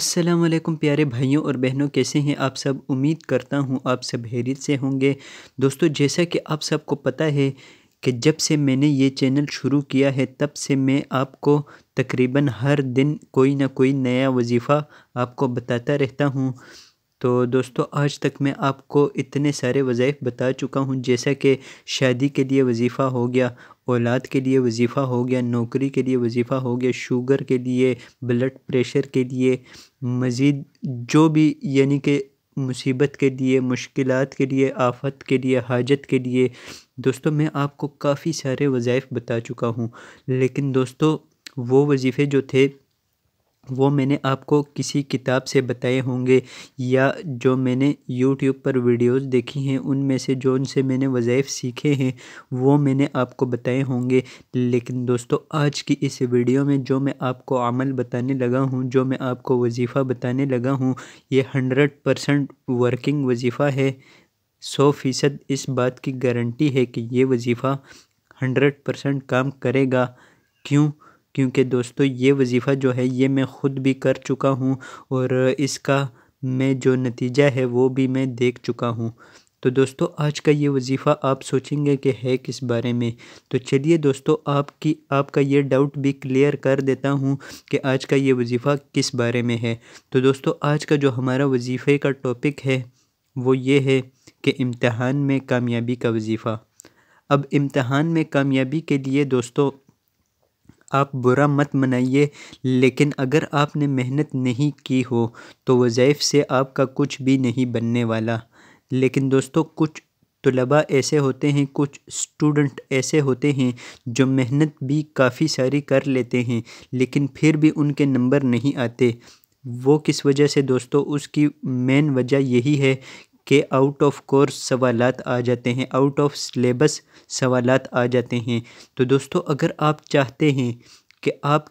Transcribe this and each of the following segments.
अस्सलाम वालेकुम प्यारे भाइयों और बहनों कैसे हैं आप सब उम्मीद करता हूं आप सब हैरियत से होंगे दोस्तों जैसा कि आप सबको पता है कि जब से मैंने ये चैनल शुरू किया है तब से मैं आपको तकरीबन हर दिन कोई ना कोई नया वजीफ़ा आपको बताता रहता हूं तो दोस्तों आज तक मैं आपको इतने सारे वज़ायफ़ बता चुका हूँ जैसा कि शादी के लिए वजीफ़ा हो गया औलाद के लिए वजीफ़ा हो गया नौकरी के लिए वजीफ़ा हो गया शुगर के लिए ब्लड प्रेशर के लिए मज़ीद जो भी यानी कि मुसीबत के लिए मुश्किल के लिए आफत के लिए हाजत के लिए दोस्तों मैं आपको काफ़ी सारे वज़ायफ़ बता चुका हूँ लेकिन दोस्तों वो वजीफ़े जो थे वो मैंने आपको किसी किताब से बताए होंगे या जो मैंने यूट्यूब पर वीडियोस देखी हैं उनमें से जो उनसे मैंने वज़ाइफ सीखे हैं वो मैंने आपको बताए होंगे लेकिन दोस्तों आज की इस वीडियो में जो मैं आपको अमल बताने लगा हूँ जो मैं आपको वजीफ़ा बताने लगा हूँ ये हंड्रेड परसेंट वर्किंग वजीफ़ा है सौ फ़ीसद इस बात की गारंटी है कि ये वजीफ़ा हंड्रेड परसेंट काम करेगा क्यों क्योंकि दोस्तों ये वजीफ़ा जो है ये मैं ख़ुद भी कर चुका हूँ और इसका मैं जो नतीजा है वो भी मैं देख चुका हूँ तो दोस्तों आज का ये वजीफ़ा आप सोचेंगे कि है किस बारे में तो चलिए दोस्तों आपकी आपका ये डाउट भी क्लियर कर देता हूँ कि आज का ये वजीफ़ा किस बारे में है तो दोस्तों आज का जो हमारा वजीफ़े का टॉपिक है वो ये है कि इम्तहान में कामयाबी का वजीफ़ा अब इम्तहान में कामयाबी के लिए दोस्तों आप बुरा मत मनाइए लेकिन अगर आपने मेहनत नहीं की हो तो वज़ाइफ से आपका कुछ भी नहीं बनने वाला लेकिन दोस्तों कुछ तलबा ऐसे होते हैं कुछ स्टूडेंट ऐसे होते हैं जो मेहनत भी काफ़ी सारी कर लेते हैं लेकिन फिर भी उनके नंबर नहीं आते वो किस वजह से दोस्तों उसकी मेन वजह यही है के आउट ऑफ कोर्स सवाल आ जाते हैं आउट ऑफ सलेबस सवाल आ जाते हैं तो दोस्तों अगर आप चाहते हैं कि आप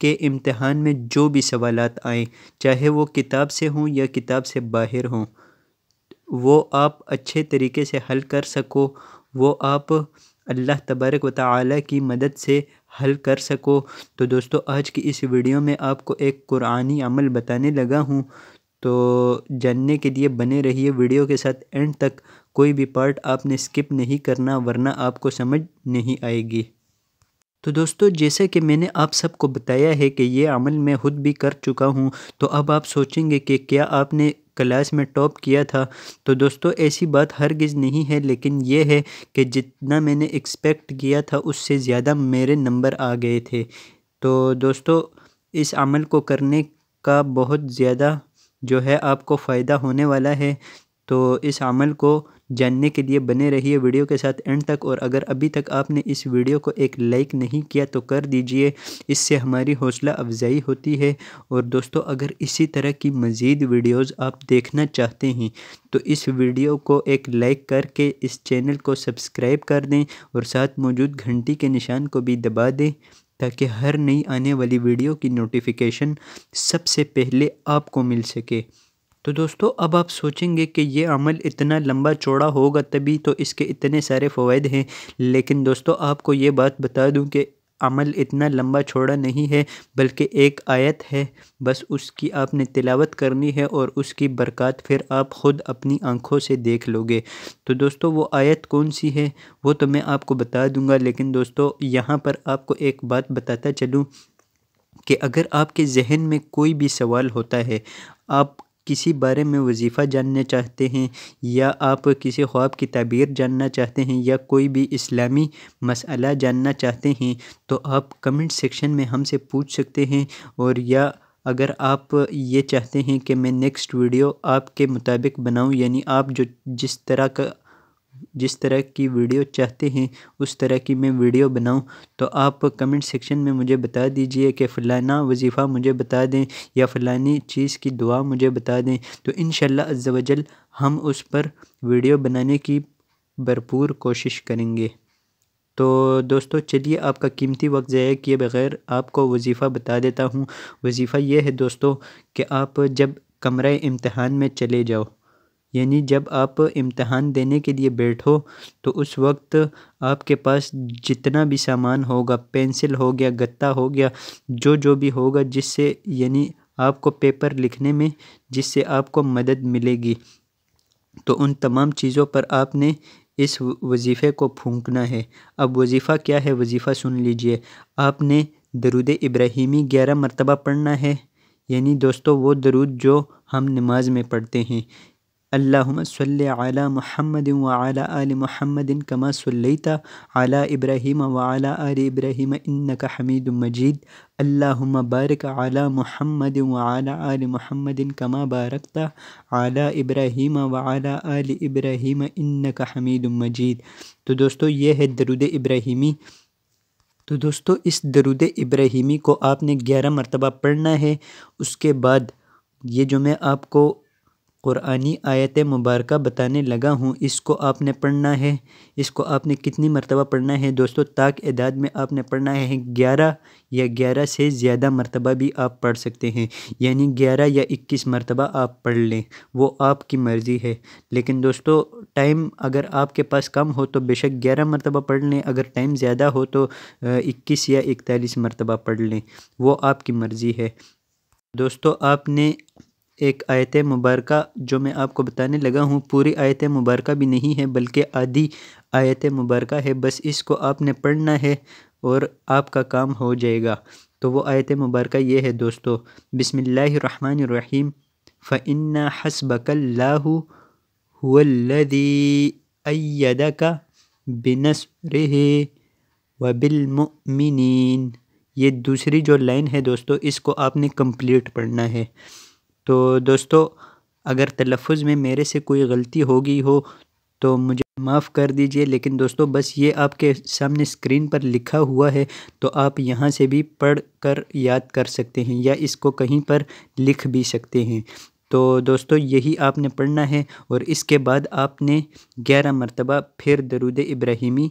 के इम्तहान में जो भी सवाल आएँ चाहे वो किताब से हों या किताब से बाहर हों वो आप अच्छे तरीके से हल कर सको वो आप अल्लाह तबारक व ताली की मदद से हल कर सको तो दोस्तों आज की इस वीडियो में आपको एक कुरानी अमल बताने लगा हूँ तो जानने के लिए बने रहिए वीडियो के साथ एंड तक कोई भी पार्ट आपने स्किप नहीं करना वरना आपको समझ नहीं आएगी तो दोस्तों जैसे कि मैंने आप सबको बताया है कि ये अमल मैं खुद भी कर चुका हूँ तो अब आप सोचेंगे कि क्या आपने क्लास में टॉप किया था तो दोस्तों ऐसी बात हरगिज़ नहीं है लेकिन ये है कि जितना मैंने एक्सपेक्ट किया था उससे ज़्यादा मेरे नंबर आ गए थे तो दोस्तों इस अमल को करने का बहुत ज़्यादा जो है आपको फ़ायदा होने वाला है तो इस अमल को जानने के लिए बने रहिए वीडियो के साथ एंड तक और अगर अभी तक आपने इस वीडियो को एक लाइक नहीं किया तो कर दीजिए इससे हमारी हौसला अफजाई होती है और दोस्तों अगर इसी तरह की मज़ीद वीडियोस आप देखना चाहते हैं तो इस वीडियो को एक लाइक करके इस चैनल को सब्सक्राइब कर दें और साथ मौजूद घंटी के निशान को भी दबा दें ताकि हर नई आने वाली वीडियो की नोटिफिकेशन सबसे पहले आपको मिल सके तो दोस्तों अब आप सोचेंगे कि ये अमल इतना लंबा चौड़ा होगा तभी तो इसके इतने सारे फ़वाद हैं लेकिन दोस्तों आपको ये बात बता दूं कि अमल इतना लंबा छोड़ा नहीं है बल्कि एक आयत है बस उसकी आपने तिलावत करनी है और उसकी बरक़ात फिर आप ख़ुद अपनी आँखों से देख लोगे तो दोस्तों वो आयत कौन सी है वो तो मैं आपको बता दूंगा लेकिन दोस्तों यहाँ पर आपको एक बात बताता चलूँ कि अगर आपके जहन में कोई भी सवाल होता है आप किसी बारे में वजीफ़ा जानना चाहते हैं या आप किसी ख्वाब की तबीर जानना चाहते हैं या कोई भी इस्लामी मसला जानना चाहते हैं तो आप कमेंट सेक्शन में हमसे पूछ सकते हैं और या अगर आप ये चाहते हैं कि मैं नेक्स्ट वीडियो आपके मुताबिक बनाऊं यानी आप जो जिस तरह का जिस तरह की वीडियो चाहते हैं उस तरह की मैं वीडियो बनाऊं तो आप कमेंट सेक्शन में मुझे बता दीजिए कि फ़लाना वजीफ़ा मुझे बता दें या फ़लानी चीज़ की दुआ मुझे बता दें तो इन शजल हम उस पर वीडियो बनाने की भरपूर कोशिश करेंगे तो दोस्तों चलिए आपका कीमती वक्त ज़ाया किए बग़ैर आपको वजीफ़ा बता देता हूँ वजीफ़ा यह है दोस्तों कि आप जब कमरे इम्तहान में चले जाओ यानी जब आप इम्तहान देने के लिए बैठो तो उस वक्त आपके पास जितना भी सामान होगा पेंसिल हो गया गत्ता हो गया जो जो भी होगा जिससे यानी आपको पेपर लिखने में जिससे आपको मदद मिलेगी तो उन तमाम चीज़ों पर आपने इस वजीफ़े को फूंकना है अब वजीफ़ा क्या है वजीफ़ा सुन लीजिए आपने दरुद इब्राहिमी ग्यारह मरतबा पढ़ना है यानी दोस्तों वो दरूद जो हम नमाज में पढ़ते हैं अल्लाहुम्मा महमद वाला आल महमदिन कमा सल्लैता आला इब्राहीम वाला आल इब्राहीम इन्नका हमीद मजीद अल्लाहुम्मा बारक आला महमद वाला आल महमदिन कमा बारकता आला इब्राहीम वाला आल इब्राहीम इन्नका हमीद मजीद तो दोस्तों ये है दरुद इब्राहिमी तो दोस्तों इस दरुद इब्राहिमी को आपने ग्यारह मरतबा पढ़ना है उसके बाद ये जो मैं आपको क़ुरानी आयत मुबारक बताने लगा हूँ इसको आपने पढ़ना है इसको आपने कितनी मरतबा पढ़ना है दोस्तों ताक एदाद में आपने पढ़ना है ग्यारह या ग्यारह से ज़्यादा मरतबा भी आप पढ़ सकते हैं यानी ग्यारह या इक्कीस मरतबा आप पढ़ लें वो आपकी मर्ज़ी है लेकिन दोस्तों टाइम अगर आपके पास कम हो तो बेशक ग्यारह मरतबा पढ़ लें अगर टाइम ज़्यादा हो तो इक्कीस या इकतालीस मरतबा पढ़ लें वो आपकी मर्ज़ी है दोस्तों आपने एक आयत मुबारक जो मैं आपको बताने लगा हूँ पूरी आयत मुबारक भी नहीं है बल्कि आधी आयत मुबारक है बस इसको आपने पढ़ना है और आपका काम हो जाएगा तो वो आयत मुबारक ये है दोस्तों बिसमीम फ़न्ना हसबकल्लाहु का बिनस बिनस्रिही वबिलमुमिनीन ये दूसरी जो लाइन है दोस्तों इसको आपने कंप्लीट पढ़ना है तो दोस्तों अगर तलफ़ में मेरे से कोई गलती हो गई हो तो मुझे माफ़ कर दीजिए लेकिन दोस्तों बस ये आपके सामने स्क्रीन पर लिखा हुआ है तो आप यहाँ से भी पढ़ कर याद कर सकते हैं या इसको कहीं पर लिख भी सकते हैं तो दोस्तों यही आपने पढ़ना है और इसके बाद आपने ग्यारह मरतबा फिर दरुद इब्राहिमी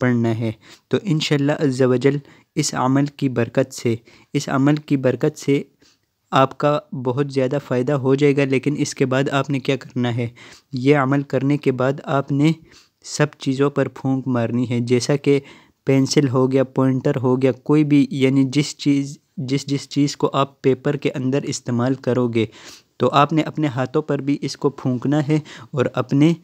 पढ़ना है तो इन शजल इस अमल की बरकत से इस अमल की बरकत से आपका बहुत ज़्यादा फ़ायदा हो जाएगा लेकिन इसके बाद आपने क्या करना है ये अमल करने के बाद आपने सब चीज़ों पर फूंक मारनी है जैसा कि पेंसिल हो गया पॉइंटर हो गया कोई भी यानी जिस चीज़ जिस जिस चीज़ को आप पेपर के अंदर इस्तेमाल करोगे तो आपने अपने हाथों पर भी इसको फूंकना है और अपने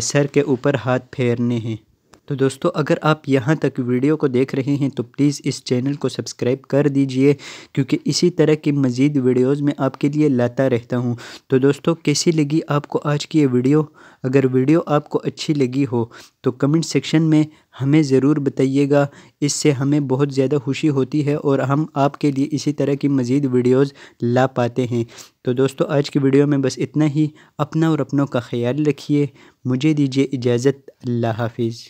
सर के ऊपर हाथ फेरने हैं तो दोस्तों अगर आप यहाँ तक वीडियो को देख रहे हैं तो प्लीज़ इस चैनल को सब्सक्राइब कर दीजिए क्योंकि इसी तरह की मज़ीद वीडियोज़ में आपके लिए लाता रहता हूँ तो दोस्तों कैसी लगी आपको आज की ये वीडियो अगर वीडियो आपको अच्छी लगी हो तो कमेंट सेक्शन में हमें ज़रूर बताइएगा इससे हमें बहुत ज़्यादा खुशी होती है और हम आपके लिए इसी तरह की मज़ीद वीडियोज़ ला पाते हैं तो दोस्तों आज की वीडियो में बस इतना ही अपना और अपनों का ख्याल रखिए मुझे दीजिए इजाज़त अल्लाह हाफिज़